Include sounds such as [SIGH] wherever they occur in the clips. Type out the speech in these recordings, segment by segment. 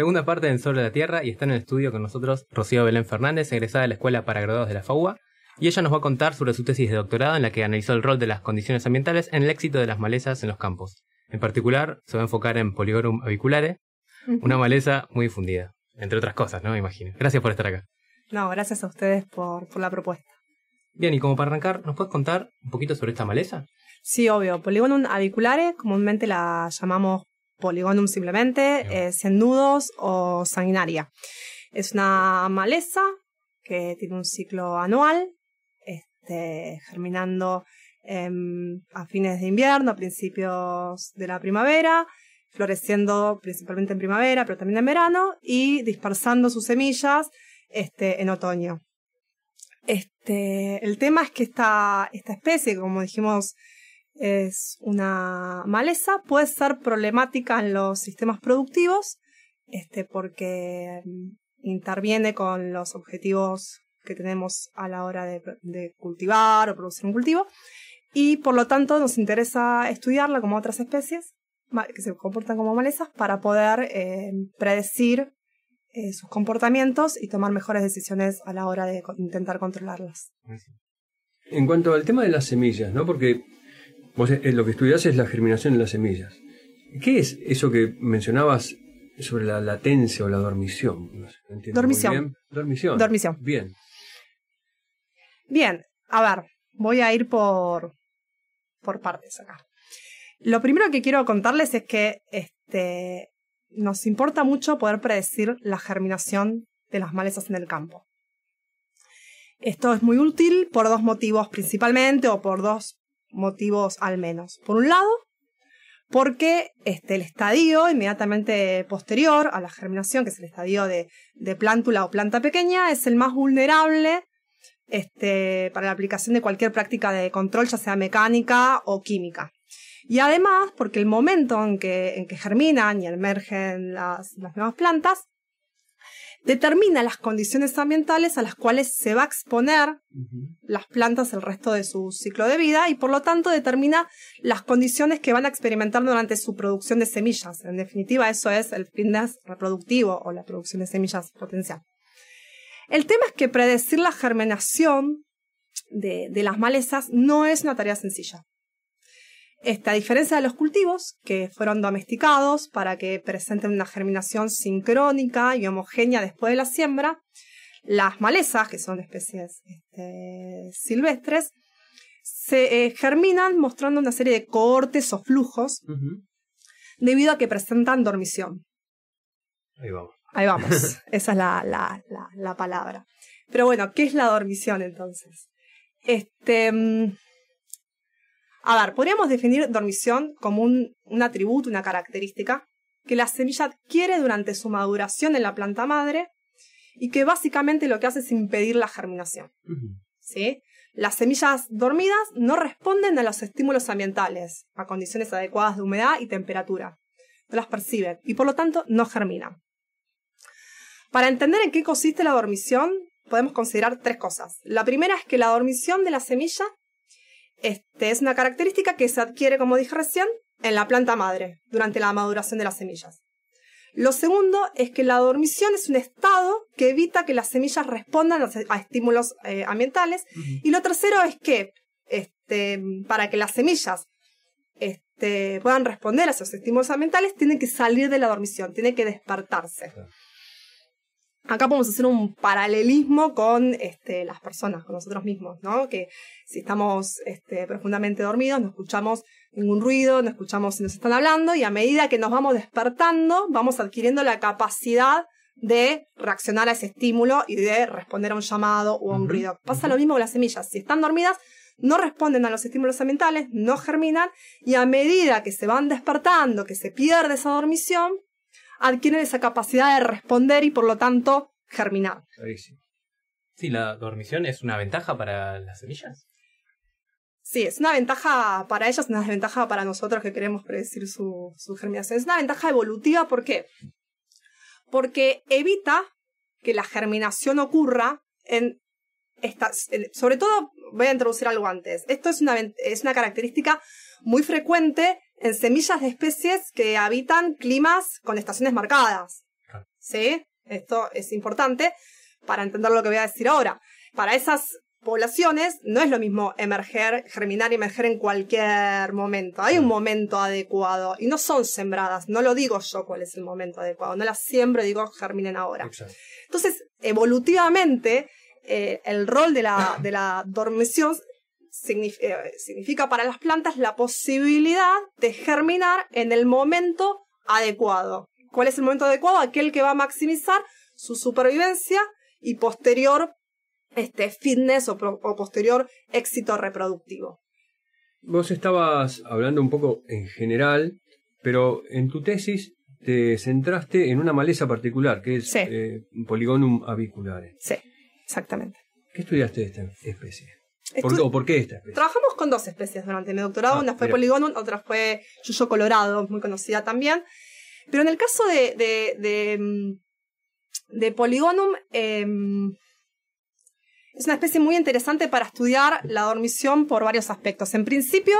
Segunda parte de En Sobre la Tierra y está en el estudio con nosotros Rocío Belén Fernández, egresada de la Escuela para Graduados de la FAUA, y ella nos va a contar sobre su tesis de doctorado en la que analizó el rol de las condiciones ambientales en el éxito de las malezas en los campos. En particular, se va a enfocar en Polygorum aviculare, una maleza muy difundida, entre otras cosas, ¿no? Me imagino. Gracias por estar acá. No, gracias a ustedes por, la propuesta. Bien, y como para arrancar, ¿nos puedes contar un poquito sobre esta maleza? Sí, obvio. Polygonum aviculare, comúnmente la llamamos Polygonum simplemente, es eh, nudos o sanguinaria. Es una maleza que tiene un ciclo anual, este, germinando em, a fines de invierno, a principios de la primavera, floreciendo principalmente en primavera, pero también en verano, y dispersando sus semillas este, en otoño. Este, el tema es que esta, esta especie, como dijimos es una maleza, puede ser problemática en los sistemas productivos, este, porque mm, interviene con los objetivos que tenemos a la hora de, cultivar o producir un cultivo, y por lo tanto nos interesa estudiarla como otras especies que se comportan como malezas para poder eh, predecir eh, sus comportamientos y tomar mejores decisiones a la hora de intentar controlarlas. En cuanto al tema de las semillas, ¿no? Porque Vos eh, lo que estudias es la germinación de las semillas. ¿Qué es eso que mencionabas sobre la latencia o la dormición? dormición. Bien. dormición. Dormición. Bien. Bien, a ver, voy a ir por, por partes acá. Lo primero que quiero contarles es que este, nos importa mucho poder predecir la germinación de las malezas en el campo. Esto es muy útil por dos motivos principalmente o por dos motivos al menos. Por un lado, porque este, el estadio inmediatamente posterior a la germinación, que es el estadio de, plántula o planta pequeña, es el más vulnerable este, para la aplicación de cualquier práctica de control, ya sea mecánica o química. Y además, porque el momento en que, en que germinan y emergen las nuevas plantas determina las condiciones ambientales a las cuales se va a exponer las plantas el resto de su ciclo de vida y por lo tanto determina las condiciones que van a experimentar durante su producción de semillas. En definitiva, eso es el fitness reproductivo o la producción de semillas potencial. El tema es que predecir la germinación de las malezas no es una tarea sencilla. Esta diferencia de los cultivos, que fueron domesticados para que presenten una germinación sincrónica y homogénea después de la siembra, las malezas, que son especies este, silvestres, se eh, germinan mostrando una serie de cohortes o flujos debido a que presentan dormición. Ahí vamos. Ahí vamos, [LAUGHS] esa es la, la palabra. Pero bueno, ¿qué es la dormición entonces? Este, mm, a ver, podríamos definir dormición como un, atributo, una característica que la semilla adquiere durante su maduración en la planta madre y que básicamente lo que hace es impedir la germinación. ¿Sí? Las semillas dormidas no responden a los estímulos ambientales, a condiciones adecuadas de humedad y temperatura. No las perciben y por lo tanto no germinan. Para entender en qué consiste la dormición, podemos considerar tres cosas. La primera es que la dormición de la semilla este es una característica que se adquiere, como dije recién, en la planta madre, durante la maduración de las semillas. Lo segundo es que la dormición es un estado que evita que las semillas respondan a estímulos eh, ambientales. Y lo tercero es que este, para que las semillas este, puedan responder a esos estímulos ambientales, tienen que salir de la dormición, tienen que despertarse. Acá podemos hacer un paralelismo con este, las personas, con nosotros mismos, ¿no? Que si estamos este, profundamente dormidos, no escuchamos ningún ruido, no escuchamos si nos están hablando, y a medida que nos vamos despertando, vamos adquiriendo la capacidad de reaccionar a ese estímulo y de responder a un llamado o a un ruido. Pasa lo mismo con las semillas. Si están dormidas, no responden a los estímulos ambientales, no germinan, y a medida que se van despertando, que se pierde esa dormición, adquieren esa capacidad de responder y por lo tanto germinar. Clarísimo. Sí, la dormición es una ventaja para las semillas. Sí, es una ventaja para ellas, una desventaja para nosotros que queremos predecir su, su germinación. Es una ventaja evolutiva, ¿por qué? Porque evita que la germinación ocurra en estas. sobre todo voy a introducir algo antes. Esto es una, es una característica muy frecuente en eh, semillas de especies que habitan climas con estaciones marcadas. ¿Sí? Esto es importante para entender lo que voy a decir ahora. Para esas poblaciones no es lo mismo emerger, germinar y emerger en cualquier momento. Hay un mm. momento adecuado y no son sembradas. No lo digo yo cuál es el momento adecuado. No las siembro, digo germinen ahora. Entonces, evolutivamente, eh, el rol de la, de la dormición eh, significa para las plantas la posibilidad de germinar en el momento adecuado. ¿Cuál es el momento adecuado? Aquel que va a maximizar su supervivencia y posterior este, fitness o, posterior éxito reproductivo. Vos estabas hablando un poco en general, pero en tu tesis te centraste en una maleza particular, que es eh, Polygonum aviculares. Sí, exactamente. ¿Qué estudiaste de esta especie? ¿Por, qué esta especie? Trabajamos con dos especies durante mi doctorado. Ah, una fue Polygonum, otra fue Yuyo Colorado, muy conocida también. Pero en el caso de, de, mm, Polygonum, em, es una especie muy interesante para estudiar la dormición por varios aspectos. En principio,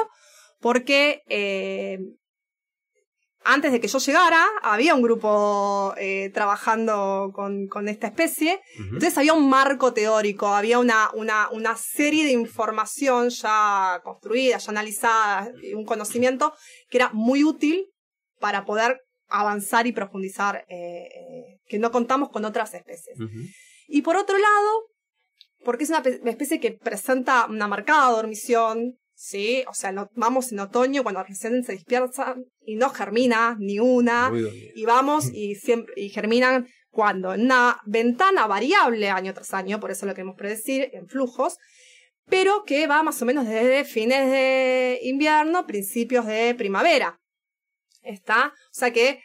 porque eh, antes de que yo llegara, había un grupo eh, trabajando con, con, esta especie. Entonces había un marco teórico, había una, una, una, serie de información ya construida, ya analizada, un conocimiento que era muy útil para poder avanzar y profundizar, eh, eh, que no contamos con otras especies. Y por otro lado, porque es una especie que presenta una marcada dormición, ¿sí? O sea, vamos en otoño cuando recién se dispersan y no germina ni una. Y vamos [LAUGHS] y, siempre, y germinan cuando en una ventana variable año tras año, por eso lo queremos predecir en flujos, pero que va más o menos desde fines de invierno, principios de primavera. ¿Está? O sea que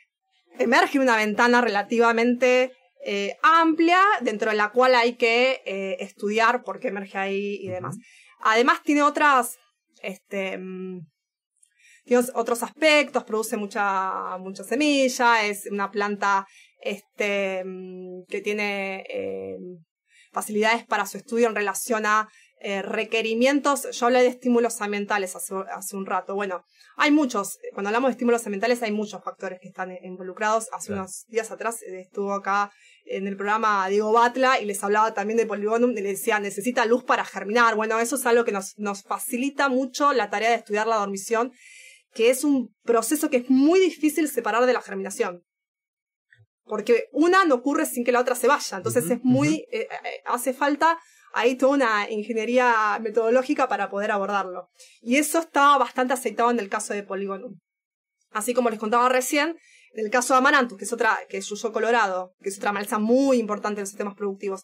emerge una ventana relativamente eh, amplia dentro de la cual hay que eh, estudiar por qué emerge ahí y demás. Además tiene otras este, mm, otros aspectos, produce mucha, mucha semilla, es una planta este, mm, que tiene eh, facilidades para su estudio en relación a eh, requerimientos. Yo hablé de estímulos ambientales hace, un rato. Bueno, hay muchos, cuando hablamos de estímulos ambientales hay muchos factores que están involucrados. Hace unos días atrás eh, estuvo acá en el programa Diego Batla y les hablaba también de Polygonum y les decía, necesita luz para germinar. Bueno, eso es algo que nos, nos facilita mucho la tarea de estudiar la dormición, que es un proceso que es muy difícil separar de la germinación. Porque una no ocurre sin que la otra se vaya. Entonces es muy, eh, eh, hace falta ahí toda una ingeniería metodológica para poder abordarlo. Y eso estaba bastante aceitado en el caso de Polygonum. Así como les contaba recién, el caso de Amaranthus, que es otra, que es Colorado, que es otra maleza muy importante en los sistemas productivos,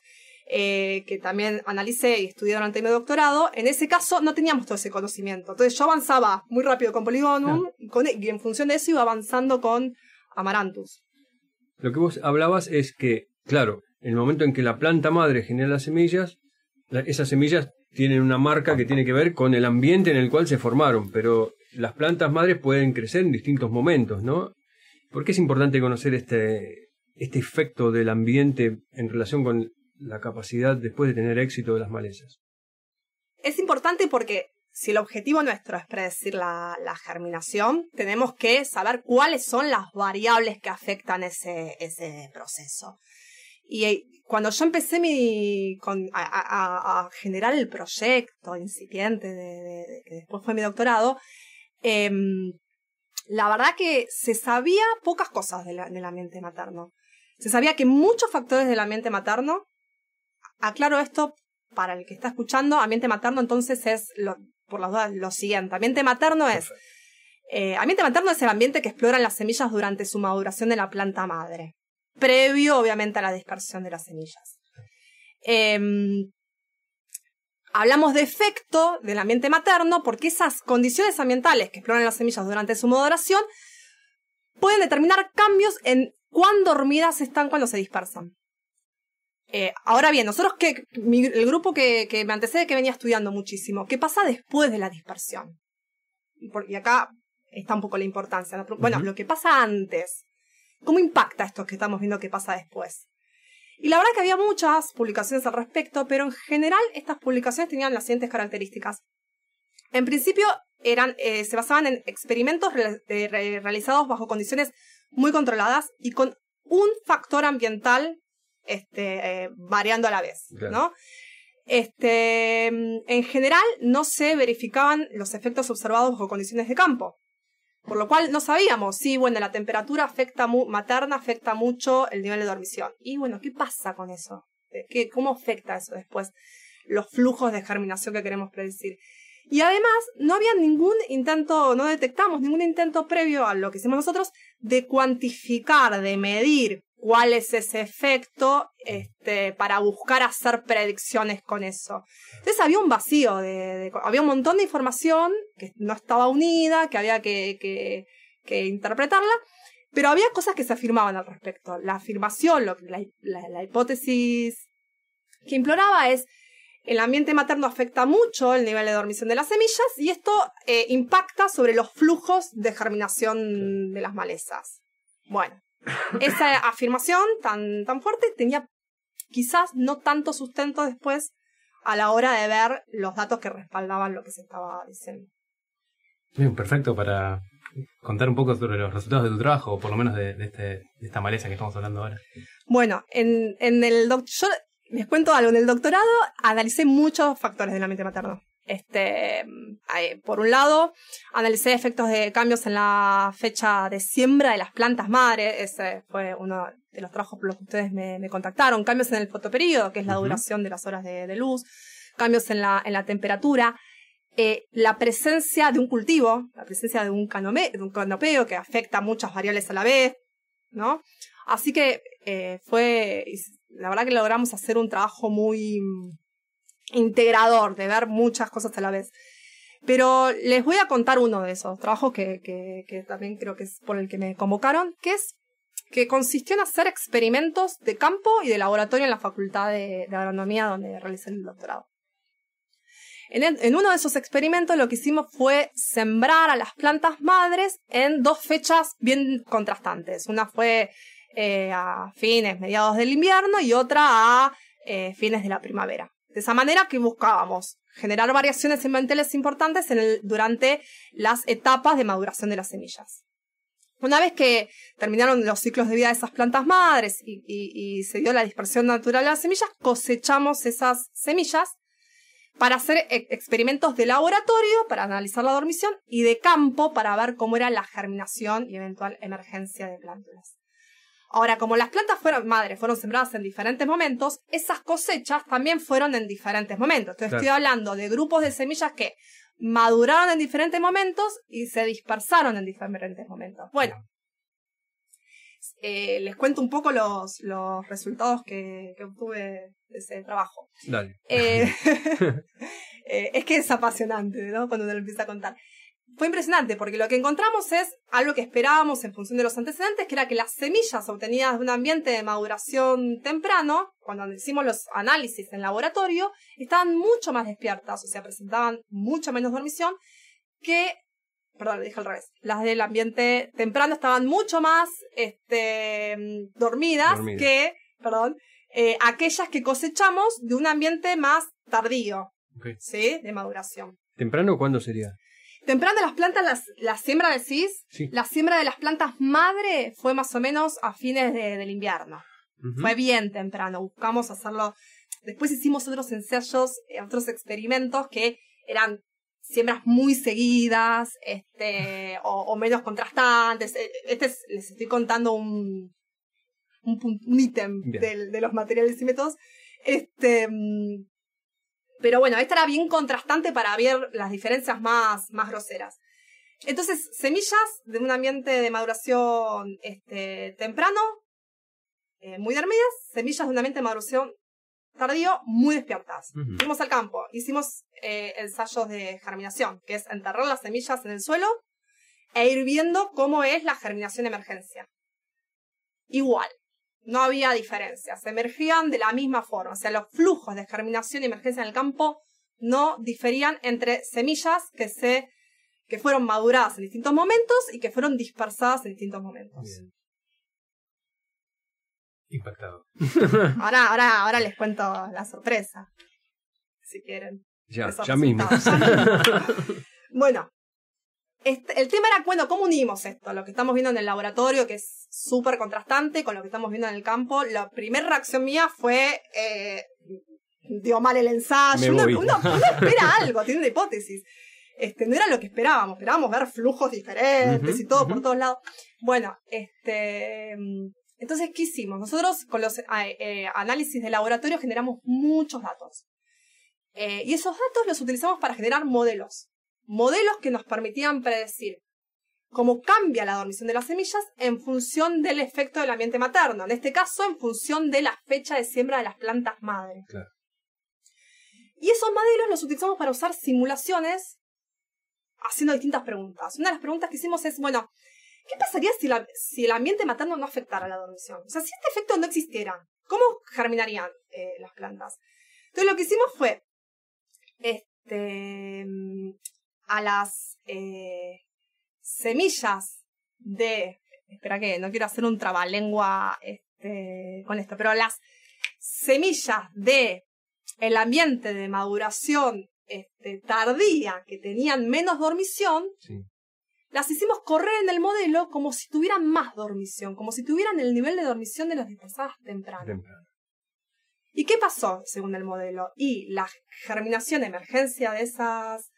eh, que también analicé y estudié durante mi doctorado, en ese caso no teníamos todo ese conocimiento. Entonces yo avanzaba muy rápido con Polygonum y, en función de eso iba avanzando con Amaranthus. Lo que vos hablabas es que, claro, en el momento en que la planta madre genera las semillas, esas semillas tienen una marca que tiene que ver con el ambiente en el cual se formaron, pero las plantas madres pueden crecer en distintos momentos, ¿no? ¿Por qué es importante conocer este, este efecto del ambiente en relación con la capacidad después de tener éxito de las malezas? Es importante porque si el objetivo nuestro es predecir la, germinación, tenemos que saber cuáles son las variables que afectan ese, proceso. Y eh, cuando yo empecé a, generar el proyecto incipiente, que después fue mi doctorado, em, la verdad que se sabía pocas cosas del ambiente materno. Se sabía que muchos factores del ambiente materno, aclaro esto para el que está escuchando, ambiente materno entonces es, lo, por las dudas, lo siguiente. Ambiente materno es... Eh, ambiente es el ambiente que exploran las semillas durante su maduración de la planta madre, previo obviamente a la dispersión de las semillas. Em, Hablamos de efecto del ambiente materno porque esas condiciones ambientales que exploran las semillas durante su moderación pueden determinar cambios en cuán dormidas están cuando se dispersan. Eh, ahora bien, nosotros que el grupo que, me antecede que venía estudiando muchísimo, ¿qué pasa después de la dispersión? Y, acá está un poco la importancia. Bueno, lo que pasa antes. ¿Cómo impacta esto que estamos viendo que pasa después? Y la verdad que había muchas publicaciones al respecto, pero en general estas publicaciones tenían las siguientes características. En principio, eran, eh, se basaban en experimentos eh, realizados bajo condiciones muy controladas y con un factor ambiental este, eh, variando a la vez, Este, mm, en general no se verificaban los efectos observados bajo condiciones de campo. Por lo cual no sabíamos, sí, bueno, la temperatura afecta materna afecta mucho el nivel de dormición. Y bueno, ¿qué pasa con eso? Eh, ¿Qué, ¿Cómo afecta eso después? Los flujos de germinación que queremos predecir. Y además, no había ningún intento, no detectamos ningún intento previo a lo que hicimos nosotros de cuantificar, de medir cuál es ese efecto este, para buscar hacer predicciones con eso. Entonces había un vacío, de, había un montón de información que no estaba unida, que había que, interpretarla, pero había cosas que se afirmaban al respecto. La afirmación, la, hipótesis que imploraba es el ambiente materno afecta mucho el nivel de dormición de las semillas y esto eh, impacta sobre los flujos de germinación de las malezas. Bueno, esa afirmación tan, tan fuerte tenía quizás no tanto sustento después a la hora de ver los datos que respaldaban lo que se estaba diciendo. Bien, perfecto para contar un poco sobre los resultados de tu trabajo, o por lo menos de, este, esta maleza que estamos hablando ahora. Bueno, en, el yo les cuento algo, en el doctorado analicé muchos factores del ambiente materno. Este, mm, por un lado, analicé efectos de cambios en la fecha de siembra de las plantas madres Ese fue uno de los trabajos por los que ustedes me, contactaron. Cambios en el fotoperiodo, que es la duración de las horas de, luz. Cambios en la, temperatura. Eh, la presencia de un cultivo, la presencia de un, canome, de un canopeo que afecta muchas variables a la vez, ¿no? Así que eh, fue, la verdad que logramos hacer un trabajo muy, mm, integrador, de ver muchas cosas a la vez. Pero les voy a contar uno de esos trabajos que, también creo que es por el que me convocaron, que es que consistió en hacer experimentos de campo y de laboratorio en la Facultad de, Agronomía donde realicé el doctorado. En, uno de esos experimentos lo que hicimos fue sembrar a las plantas madres en dos fechas bien contrastantes. Una fue eh, a fines, mediados del invierno y otra a eh, fines de la primavera. De esa manera que buscábamos generar variaciones manteles importantes durante las etapas de maduración de las semillas. Una vez que terminaron los ciclos de vida de esas plantas madres y, se dio la dispersión natural de las semillas, cosechamos esas semillas para hacer e, experimentos de laboratorio, para analizar la dormición, y de campo, para ver cómo era la germinación y eventual emergencia de plántulas. Ahora, como las plantas fueron madres, fueron sembradas en diferentes momentos, esas cosechas también fueron en diferentes momentos. Entonces estoy hablando de grupos de semillas que maduraron en diferentes momentos y se dispersaron en diferentes momentos. Bueno, eh, les cuento un poco los, resultados que, obtuve de ese trabajo. Dale. Eh, [LAUGHS] [LAUGHS] eh, es que es apasionante, ¿no? Cuando uno lo empieza a contar fue impresionante porque lo que encontramos es algo que esperábamos en función de los antecedentes, que era que las semillas obtenidas de un ambiente de maduración temprano, cuando hicimos los análisis en laboratorio, estaban mucho más despiertas, o sea, presentaban mucho menos dormición que, perdón, lo dije al revés, las del ambiente temprano estaban mucho más este, dormidas que, perdón, eh, aquellas que cosechamos de un ambiente más tardío, De maduración. ¿Temprano cuándo sería? Temprano las plantas, la siembra de cis, la siembra de las plantas madre fue más o menos a fines del invierno. Fue bien temprano, buscamos hacerlo. Después hicimos otros ensayos, eh, otros experimentos que eran siembras muy seguidas, este, o, menos contrastantes. E, e, este les estoy contando un, un ítem de, de los materiales y métodos. Este, mm, pero bueno, esta era bien contrastante para ver las diferencias más, más groseras. Entonces, semillas de un ambiente de maduración este, temprano, eh, muy dormidas, semillas de un ambiente de maduración tardío, muy despiertas. Fuimos al campo, hicimos eh, ensayos de germinación, que es enterrar las semillas en el suelo e ir viendo cómo es la germinación de emergencia. Igual, no había diferencias, emergían de la misma forma, o sea, los flujos de germinación y emergencia en el campo no diferían entre semillas que se que fueron maduradas en distintos momentos y que fueron dispersadas en distintos momentos. Impactado. [LAUGHS] ahora, ahora, ahora les cuento la sorpresa. Si quieren. Ya, ya mismo. [LAUGHS] bueno, este, el tema era, bueno, ¿cómo unimos esto? Lo que estamos viendo en el laboratorio, que es súper contrastante con lo que estamos viendo en el campo. La primera reacción mía fue, eh, dio mal el ensayo. Uno, espera algo, tiene una hipótesis. Este, no era lo que esperábamos, esperábamos ver flujos diferentes y todo por todos lados. Bueno, este, entonces, ¿qué hicimos? Nosotros con los eh, análisis de laboratorio generamos muchos datos. Eh, y esos datos los utilizamos para generar modelos modelos que nos permitían predecir cómo cambia la dormición de las semillas en función del efecto del ambiente materno, en este caso en función de la fecha de siembra de las plantas madre. Y esos modelos los utilizamos para usar simulaciones haciendo distintas preguntas. Una de las preguntas que hicimos es, bueno, ¿qué pasaría si, el ambiente materno no afectara la dormición? O sea, si este efecto no existiera, ¿cómo germinarían eh, las plantas? Entonces lo que hicimos fue este, a las eh, semillas de. Espera que no quiero hacer un trabalengua este, con esto, pero las semillas de el ambiente de maduración este, tardía que tenían menos dormición, las hicimos correr en el modelo como si tuvieran más dormición, como si tuvieran el nivel de dormición de las dispersadas tempranas. ¿Y qué pasó según el modelo? Y la germinación, emergencia de esas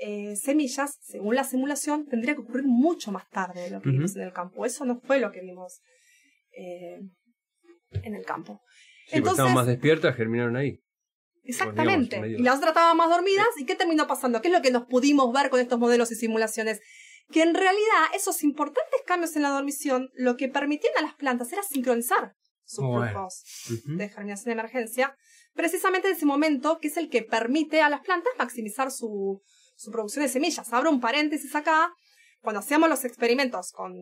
eh, semillas, según la simulación, tendría que ocurrir mucho más tarde de lo que vimos en el campo. Eso no fue lo que vimos eh, en el campo. Entonces, estaban más despiertas, germinaron ahí. Exactamente. y las otras estaban más dormidas. ¿Y qué terminó pasando? ¿Qué es lo que nos pudimos ver con estos modelos y simulaciones? Que en realidad esos importantes cambios en la dormición lo que permitían a las plantas era sincronizar sus grupos oh, de germinación de emergencia, precisamente en ese momento que es el que permite a las plantas maximizar su, su producción de semillas. Abro un paréntesis acá. Cuando hacíamos los experimentos con,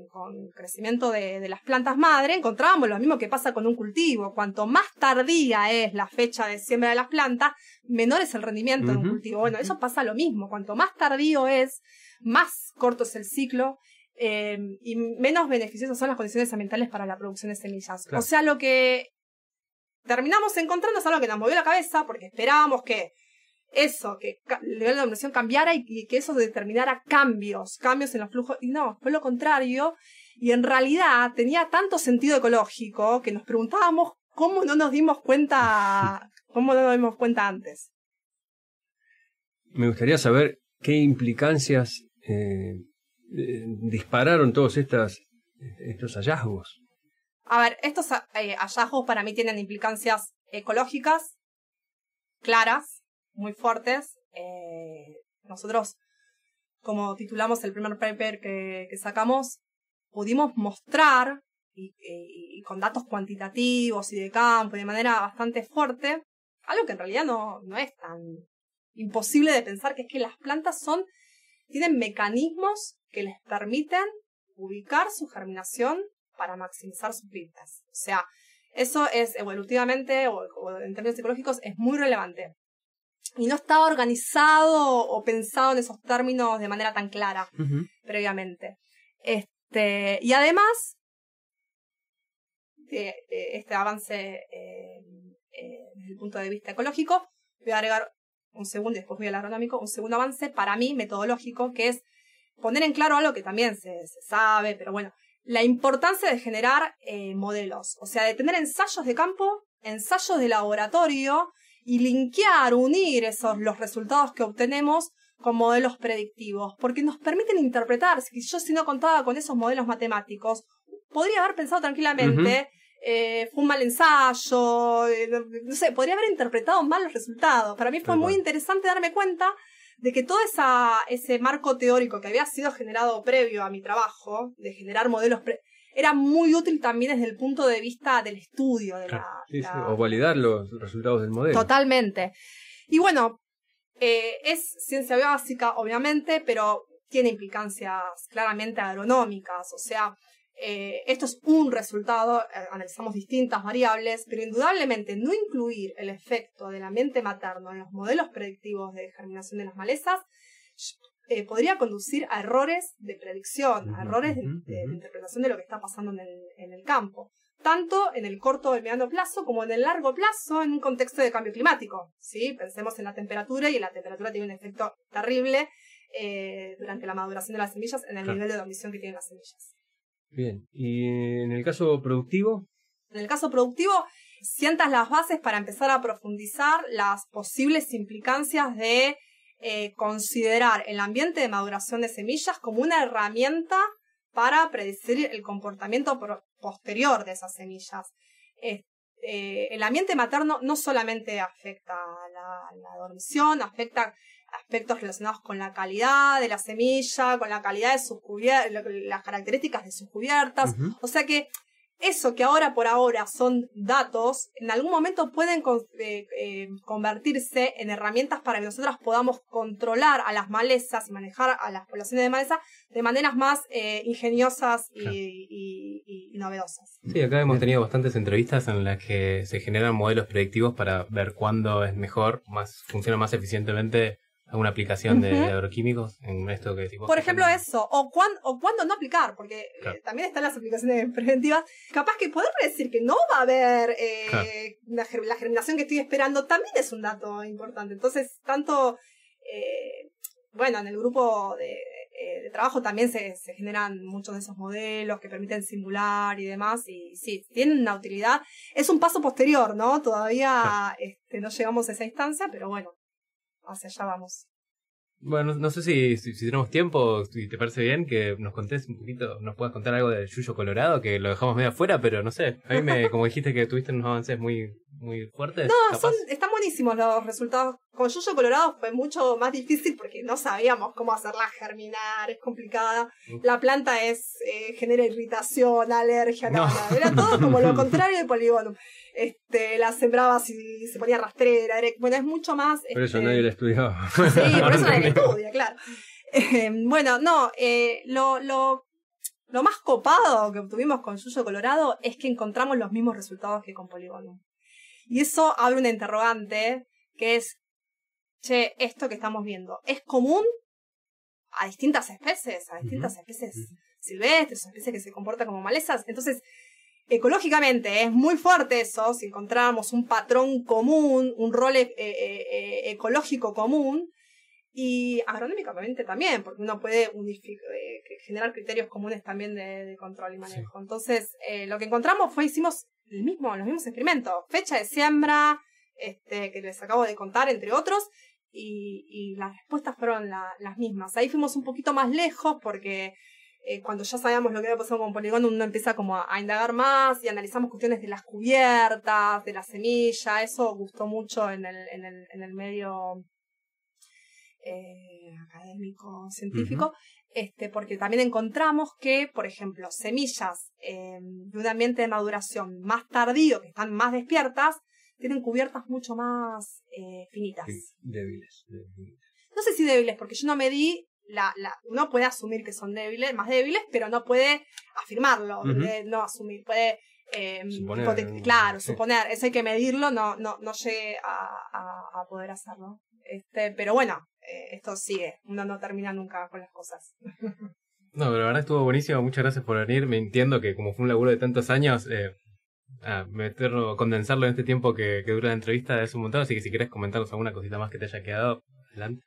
crecimiento de, las plantas madre, encontrábamos lo mismo que pasa con un cultivo. Cuanto más tardía es la fecha de siembra de las plantas, menor es el rendimiento de un cultivo. Bueno, eso pasa lo mismo. Cuanto más tardío es, más corto es el ciclo eh, y menos beneficiosas son las condiciones ambientales para la producción de semillas. O sea, lo que terminamos encontrando es algo que nos movió la cabeza porque esperábamos que eso, que el nivel de dominación cambiara y, que eso determinara cambios, cambios en los flujos. Y no, fue lo contrario. Y en realidad tenía tanto sentido ecológico que nos preguntábamos cómo no nos dimos cuenta, [LAUGHS] cómo no nos dimos cuenta antes. Me gustaría saber qué implicancias eh, eh, dispararon todos estas, estos hallazgos. A ver, estos eh, hallazgos para mí tienen implicancias ecológicas claras, muy fuertes. Eh, nosotros, como titulamos el primer paper que, sacamos, pudimos mostrar, y, con datos cuantitativos y de campo, y de manera bastante fuerte, algo que en realidad no, es tan imposible de pensar, que es que las plantas son, tienen mecanismos que les permiten ubicar su germinación para maximizar sus pintas. O sea, eso es evolutivamente o, en términos psicológicos es muy relevante y no estaba organizado o pensado en esos términos de manera tan clara previamente. Este, y además, de, eh, eh, este avance eh, desde el punto de vista ecológico, voy a agregar un segundo, después voy al agronómico, un segundo avance para mí metodológico, que es poner en claro algo que también se, se sabe, pero bueno, la importancia de generar modelos, o sea, de tener ensayos de campo, ensayos de laboratorio, y linkear, unir esos, los resultados que obtenemos con modelos predictivos, porque nos permiten interpretar, si yo si no contaba con esos modelos matemáticos, podría haber pensado tranquilamente, eh, fue un mal ensayo, eh, no sé, podría haber interpretado mal los resultados. Para mí fue muy interesante darme cuenta de que todo esa, ese marco teórico que había sido generado previo a mi trabajo, de generar modelos, era muy útil también desde el punto de vista del estudio. De sí, o validar los resultados del modelo. Totalmente. Y bueno, eh, es ciencia básica, obviamente, pero tiene implicancias claramente agronómicas, o sea, eh, esto es un resultado, eh, analizamos distintas variables, pero indudablemente no incluir el efecto del ambiente materno en los modelos predictivos de germinación de las malezas eh, podría conducir a errores de predicción, a errores de, interpretación de lo que está pasando en el, campo, tanto en el corto o el mediano plazo como en el largo plazo en un contexto de cambio climático. Pensemos en la temperatura y la temperatura tiene un efecto terrible eh, durante la maduración de las semillas en el nivel de dormición que tienen las semillas. Bien, ¿y en el caso productivo? En el caso productivo, sientas las bases para empezar a profundizar las posibles implicancias de eh, considerar el ambiente de maduración de semillas como una herramienta para predecir el comportamiento posterior de esas semillas. Eh, el ambiente materno no solamente afecta a la, dormición, afecta aspectos relacionados con la calidad de la semilla, con la calidad de sus cubiertas, las características de sus cubiertas. O sea que eso que ahora por ahora son datos, en algún momento pueden eh, eh, convertirse en herramientas para que nosotros podamos controlar a las malezas y manejar a las poblaciones de maleza de maneras más eh, ingeniosas y, y, y, novedosas. Sí, acá hemos tenido bastantes entrevistas en las que se generan modelos predictivos para ver cuándo es mejor, más funciona más eficientemente alguna aplicación de, agroquímicos en esto que tipo. Por ejemplo, eso, o, cuando o cuándo no aplicar, porque eh, también están las aplicaciones [LAUGHS] preventivas. Capaz que poder decir que no va a haber eh, la, germinación que estoy esperando también es un dato importante. Entonces, tanto, eh, bueno, en el grupo de, trabajo también se, generan muchos de esos modelos que permiten simular y demás, y sí, tienen una utilidad. Es un paso posterior, ¿no? Todavía este, no llegamos a esa instancia, pero bueno, hacia allá vamos. Bueno, no, sé si, si, tenemos tiempo, si te parece bien que nos contés un poquito, nos puedas contar algo del Yuyo Colorado, que lo dejamos medio afuera, pero no sé, a mí me, [LAUGHS] como dijiste que tuviste unos avances muy, muy fuertes. No, están buenísimos los resultados. Con Yuyo Colorado fue mucho más difícil porque no sabíamos cómo hacerla germinar, es complicada, la planta es, eh, genera irritación, alergia, nada, era todo como lo [LAUGHS] contrario de polígono este, la sembraba si se ponía rastrera, bueno, es mucho más... Por eso este, nadie la estudiaba. Sí, por eso nadie la [LAUGHS] estudia, claro. Em, bueno, no, eh, lo, lo, lo, más copado que obtuvimos con suyo Colorado es que encontramos los mismos resultados que con polígono. Y eso abre una interrogante que es, che, esto que estamos viendo, ¿es común a distintas especies, a distintas especies silvestres, especies que se comportan como malezas? Entonces, Ecológicamente ¿eh? es muy fuerte eso, si encontramos un patrón común, un rol e, e, e, ecológico común, y agronómicamente también, porque uno puede eh, generar criterios comunes también de, control y manejo. Entonces, eh, lo que encontramos fue, hicimos el mismo, los mismos experimentos, fecha de siembra, este, que les acabo de contar, entre otros, y, las respuestas fueron las mismas. Ahí fuimos un poquito más lejos porque eh, cuando ya sabíamos lo que había pasado con Polígono, uno empieza como a, indagar más y analizamos cuestiones de las cubiertas, de la semilla, eso gustó mucho en el, medio eh, académico, científico, este, porque también encontramos que, por ejemplo, semillas eh, de un ambiente de maduración más tardío, que están más despiertas, tienen cubiertas mucho más finitas. Débiles, débiles. No sé si débiles, porque yo no medí la, la, uno puede asumir que son débiles, más débiles, pero no puede afirmarlo, no asumir, puede em, claro, suponer, eso hay que medirlo, no, no, no llegue a, poder hacerlo. Este, pero bueno, eh, esto sigue, uno no termina nunca con las cosas. [LAUGHS] No, pero la verdad estuvo buenísimo, muchas gracias por venir. Me entiendo que como fue un laburo de tantos años, eh, a ah, meterlo, condensarlo en este tiempo que, dura la entrevista es un montón, así que si quieres comentarnos alguna cosita más que te haya quedado, adelante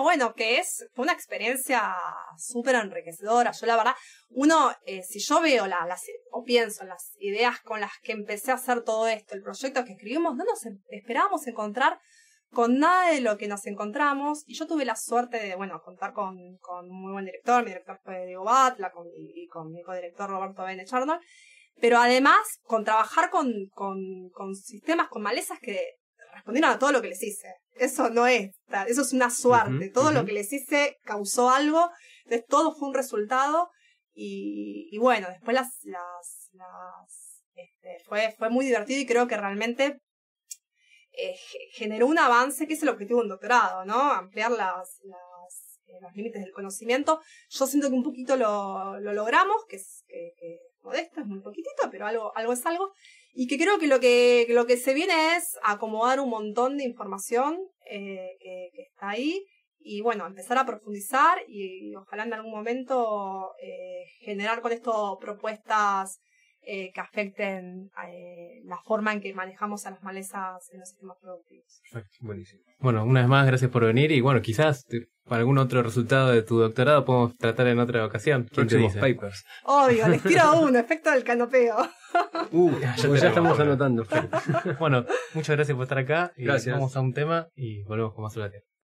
bueno, que es una experiencia súper enriquecedora. Yo la verdad, uno, eh, si yo veo la, las, o pienso en las ideas con las que empecé a hacer todo esto, el proyecto que escribimos, no nos esperábamos encontrar con nada de lo que nos encontramos. Y yo tuve la suerte de, bueno, contar con, un muy buen director, mi director fue Diego Batla y con mi co-director Roberto Bene Pero además, con trabajar con, con sistemas, con malezas que respondieron a todo lo que les hice eso no es, eso es una suerte. todo lo que les hice causó algo, entonces todo fue un resultado y, bueno, después las, las, este, fue, fue muy divertido y creo que realmente eh, generó un avance que es el objetivo de un doctorado, ¿no? Ampliar las, eh, los límites del conocimiento. Yo siento que un poquito lo, lo logramos, que, es, que modesto, es muy poquitito, pero algo, algo es algo. Y que creo que lo que, lo que se viene es acomodar un montón de información eh, que, está ahí y bueno, empezar a profundizar y, ojalá en algún momento eh, generar con esto propuestas eh, que afecten eh, la forma en que manejamos a las malezas en los sistemas productivos. Bueno, una vez más, gracias por venir y bueno, quizás eh, para algún otro resultado de tu doctorado podemos tratar en otra ocasión. Próximos papers. Obvio, les tiro [LAUGHS] uno, efecto del canopeo. [LAUGHS] Uh, ya, estamos anotando. [LAUGHS] bueno, muchas gracias por estar acá. Gracias. vamos a un tema y volvemos con más sola.